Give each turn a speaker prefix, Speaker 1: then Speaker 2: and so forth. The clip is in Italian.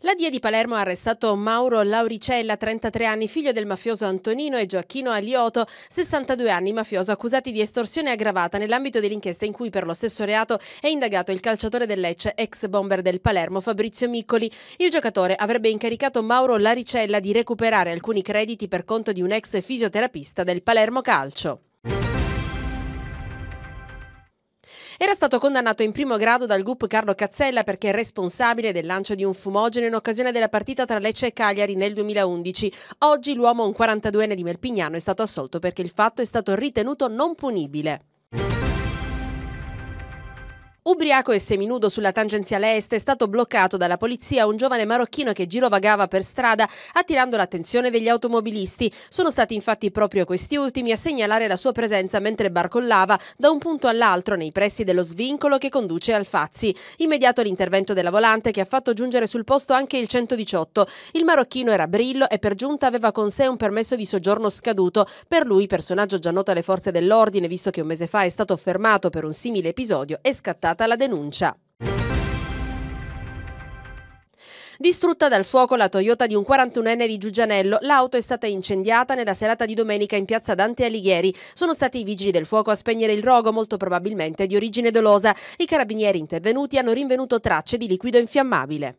Speaker 1: La DIA di Palermo ha arrestato Mauro Lauricella, 33 anni, figlio del mafioso Antonino e Gioacchino Alioto, 62 anni, mafioso, accusati di estorsione aggravata nell'ambito dell'inchiesta in cui per lo stesso reato è indagato il calciatore del Lecce, ex bomber del Palermo, Fabrizio Miccoli. Il giocatore avrebbe incaricato Mauro Lauricella di recuperare alcuni crediti per conto di un ex fisioterapista del Palermo Calcio. Era stato condannato in primo grado dal GUP Carlo Cazzella perché è responsabile del lancio di un fumogeno in occasione della partita tra Lecce e Cagliari nel 2011. Oggi l'uomo, un 42enne di Melpignano, è stato assolto perché il fatto è stato ritenuto non punibile. Ubriaco e seminudo sulla tangenziale est è stato bloccato dalla polizia un giovane marocchino che girovagava per strada attirando l'attenzione degli automobilisti. Sono stati infatti proprio questi ultimi a segnalare la sua presenza mentre barcollava da un punto all'altro nei pressi dello svincolo che conduce al Fazzi. Immediato l'intervento della volante che ha fatto giungere sul posto anche il 118. Il marocchino era brillo e per giunta aveva con sé un permesso di soggiorno scaduto. Per lui, personaggio già noto alle forze dell'ordine, visto che un mese fa è stato fermato per un simile episodio, è scattata stata la denuncia. Distrutta dal fuoco la Toyota di un 41enne di Giugianello, l'auto è stata incendiata nella serata di domenica in piazza Dante Alighieri. Sono stati i vigili del fuoco a spegnere il rogo, molto probabilmente di origine dolosa. I carabinieri intervenuti hanno rinvenuto tracce di liquido infiammabile.